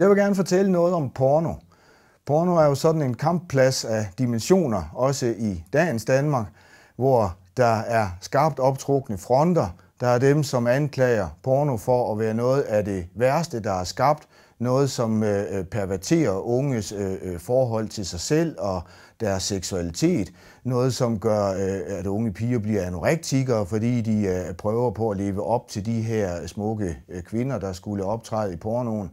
Jeg vil gerne fortælle noget om porno. Porno er jo sådan en kampplads af dimensioner, også i dagens Danmark, hvor der er skarpt optrukne fronter. Der er dem, som anklager porno for at være noget af det værste, der er skabt, noget, som øh, øh perverterer unges øh, øh, forhold til sig selv og deres seksualitet. Noget, som gør, øh, at unge piger bliver anorektikere, fordi de øh, prøver på at leve op til de her smukke øh, kvinder, der skulle optræde i pornoen.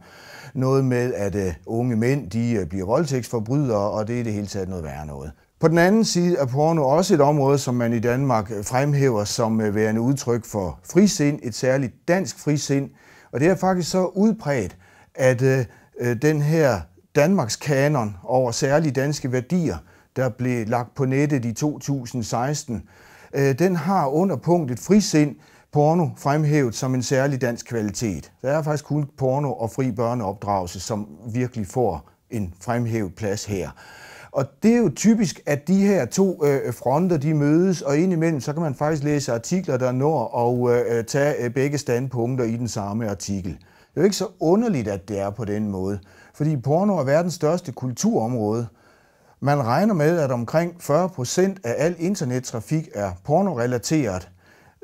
Noget med, at unge mænd de bliver voldtægtsforbrydere, og det er i det hele taget noget værre noget. På den anden side er porno også et område, som man i Danmark fremhæver som værende udtryk for frisind, et særligt dansk frisind. Og det er faktisk så udbredt, at den her Danmarks kanon over særlige danske værdier der blev lagt på nettet i 2016, øh, den har under punktet frisind porno fremhævet som en særlig dansk kvalitet. Der er faktisk kun porno og fri børneopdragelse, som virkelig får en fremhævet plads her. Og det er jo typisk, at de her to øh, fronter, de mødes, og indimellem, så kan man faktisk læse artikler, der når at øh, øh tage øh, begge standpunkter i den samme artikel. Det er jo ikke så underligt, at det er på den måde, fordi porno er verdens største kulturområde, øh, man regner med, at omkring 40 procent af al internettrafik er pornorelateret.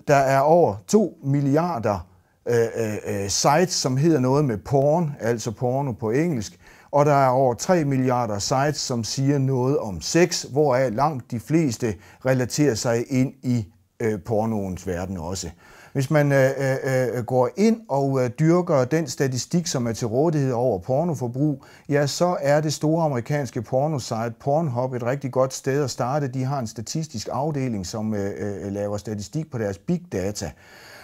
Der er over 2 milliarder øh, øh, øh, sites, som hedder noget med porn, altså porno på engelsk, og der er over 3 milliarder sites, som siger noget om sex, hvoraf langt de fleste relaterer sig ind i øh, pornoens verden også. Hvis man øh, øh, øh, går ind og øh, dyrker den statistik, som er til rådighed over pornoforbrug, ja, så er det store amerikanske pornosite Pornhub et rigtig godt sted at starte. De har en statistisk afdeling, som øh, øh, laver statistik på deres big data.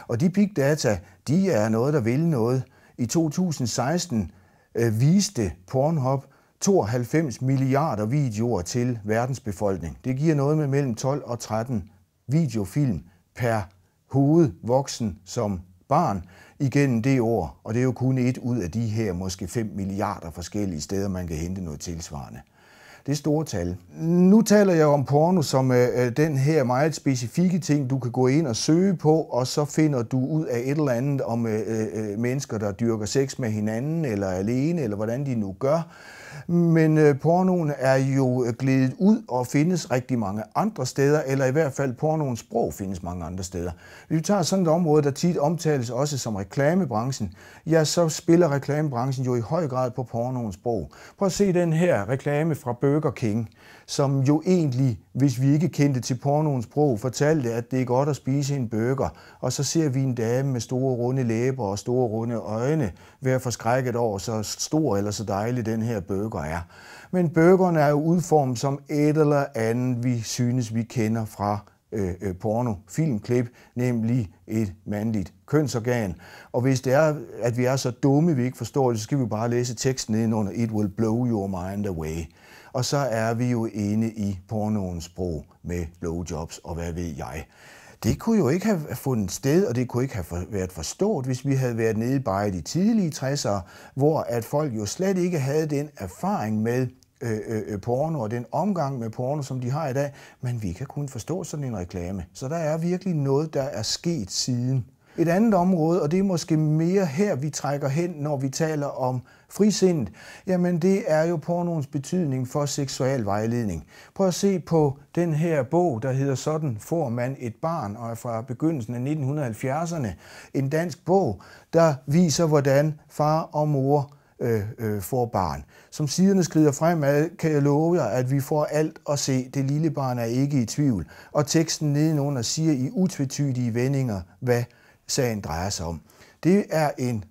Og de big data, de er noget, der vil noget. I 2016 øh, viste Pornhub 92 milliarder videoer til verdens befolkning. Det giver noget med mellem 12 og 13 videofilm per hoved voksen som barn igennem det år, og det er jo kun et ud af de her måske 5 milliarder forskellige steder, man kan hente noget tilsvarende. Det er store tal. Nu taler jeg om porno som øh, øh, den her meget specifikke ting, du kan gå ind og søge på, og så finder du ud af et eller andet om øh, øh, øh mennesker, der dyrker sex med hinanden, eller alene, eller hvordan de nu gør. Men øh, pornoen er jo øh, glædet ud og findes rigtig mange andre steder, eller i hvert fald pornoens sprog findes mange andre steder. Hvis vi tager sådan et område, der tit omtales også som reklamebranchen, ja, så spiller reklamebranchen jo i høj grad på pornoens sprog. Prøv at se den her reklame fra Bø Burger King, som jo egentlig, hvis vi ikke kendte til pornoens sprog, fortalte, at det er godt at spise en burger. Og så ser vi en dame med store runde læber og store runde øjne være forskrækket over, så stor eller så dejlig den her burger er. Men burgeren er jo udformet som et eller andet, vi synes, vi kender fra øh, øh porno filmklip, nemlig et mandligt kønsorgan. Og hvis det er, at vi er så dumme, vi ikke forstår det, så skal vi bare læse teksten ind under It will blow your mind away. Og så er vi jo inde i pornoens sprog med blowjobs og hvad ved jeg. Det kunne jo ikke have fundet sted, og det kunne ikke have været forstået, hvis vi havde været nede bare i de tidlige 60'ere, hvor at folk jo slet ikke havde den erfaring med øh, øh, øh, porno og den omgang med porno, som de har i dag, men vi kan kun forstå sådan en reklame. Så der er virkelig noget, der er sket siden. Et andet område, og det er måske mere her, vi trækker hen, når vi taler om frisindet, jamen det er jo pornoens betydning for seksuel vejledning. Prøv at se på den her bog, der hedder Sådan får man et barn, og er fra begyndelsen af 1970'erne. En dansk bog, der viser, hvordan far og mor øh, øh, får barn. Som siderne skrider fremad, kan jeg love jer, at vi får alt at se. Det lille barn er ikke i tvivl. Og teksten nedenunder siger i utvetydige vendinger, hvad sagen drejer sig om. Det er en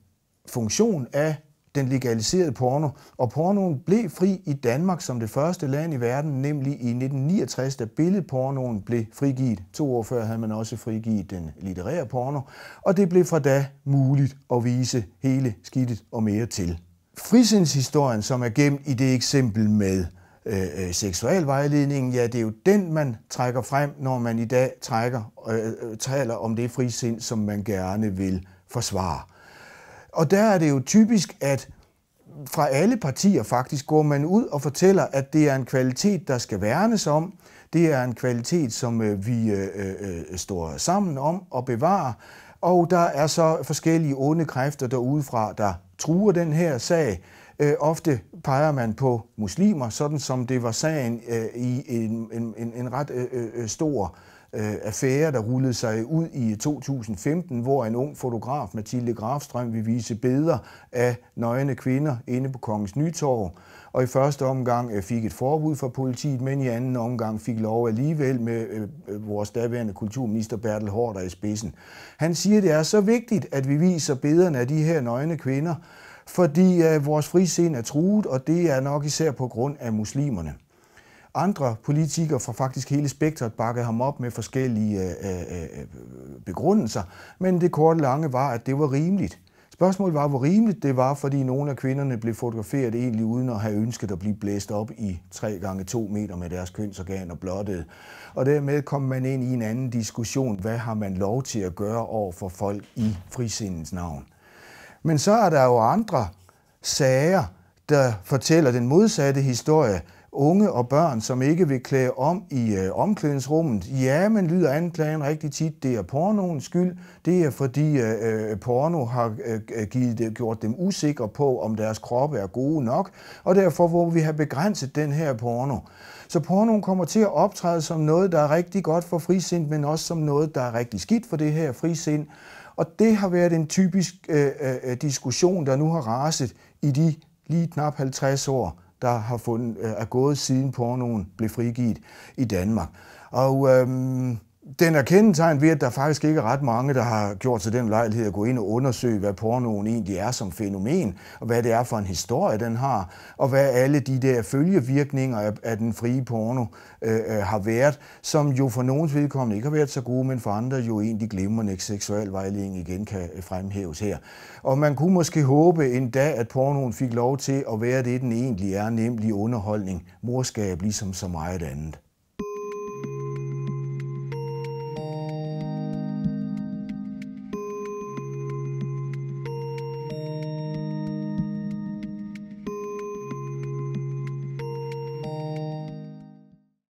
funktion af den legaliserede porno, og pornoen blev fri i Danmark som det første land i verden, nemlig i 1969, da billedpornoen blev frigivet. To år før havde man også frigivet den litterære porno, og det blev fra da muligt at vise hele skidtet og mere til. Frisindshistorien, som er gemt i det eksempel med øh, øh seksualvejledningen, ja, det er jo den, man trækker frem, når man i dag trækker, øh, øh, taler om det frisind, som man gerne vil forsvare. Og der er det jo typisk, at fra alle partier faktisk går man ud og fortæller, at det er en kvalitet, der skal værnes om. Det er en kvalitet, som øh, vi øh, øh, står sammen om og bevarer. Og der er så forskellige onde kræfter derudefra, der truer den her sag. Øh, ofte peger man på muslimer, sådan som det var sagen øh, i en, en, en, en ret øh, øh, øh stor øh, affære, der rullede sig ud i 2015, hvor en ung fotograf, Mathilde Grafstrøm, vil vise billeder af nøgne kvinder inde på Kongens Nytorv. Og i første omgang øh, fik et forbud fra politiet, men i anden omgang fik lov alligevel med vores daværende kulturminister Bertel Hårder i spidsen. Han siger, det er så vigtigt, at vi viser billederne af de her nøgne kvinder, fordi øh, vores frisind er truet, og det er nok især på grund af muslimerne. Andre politikere fra faktisk hele spektret bakkede ham op med forskellige øh, øh, øh begrundelser, men det korte lange var, at det var rimeligt. Spørgsmålet var, hvor rimeligt det var, fordi nogle af kvinderne blev fotograferet egentlig uden at have ønsket at blive blæst op i 3 gange 2 meter med deres kønsorgan og blottet. Og dermed kom man ind i en anden diskussion. Hvad har man lov til at gøre over for folk i frisindens navn? Men så er der jo andre sager, der fortæller den modsatte historie, unge og børn, som ikke vil klæde om i øh, omklædningsrummet. Ja, men lyder anklagen rigtig tit, det er pornoens skyld. Det er fordi øh, øh porno har øh, givet, gjort dem usikre på, om deres kroppe er gode nok, og derfor hvor vi have begrænset den her porno. Så pornoen kommer til at optræde som noget, der er rigtig godt for frisind, men også som noget, der er rigtig skidt for det her frisind. Og det har været en typisk øh, øh, øh diskussion, der nu har raset i de lige knap 50 år, der har fundet, øh, er gået siden pornoen blev frigivet i Danmark. Og øhm, den er kendetegnet ved, at der faktisk ikke er ret mange, der har gjort sig den lejlighed at gå ind og undersøge, hvad pornoen egentlig er som fænomen, og hvad det er for en historie, den har, og hvad alle de der følgevirkninger af, den frie porno øh, øh, har været, som jo for nogens vedkommende ikke har været så gode, men for andre jo egentlig glimrende seksuel vejledning igen kan øh, fremhæves her. Og man kunne måske håbe en dag, at pornoen fik lov til at være det, den egentlig er, nemlig underholdning, morskab, ligesom så meget andet.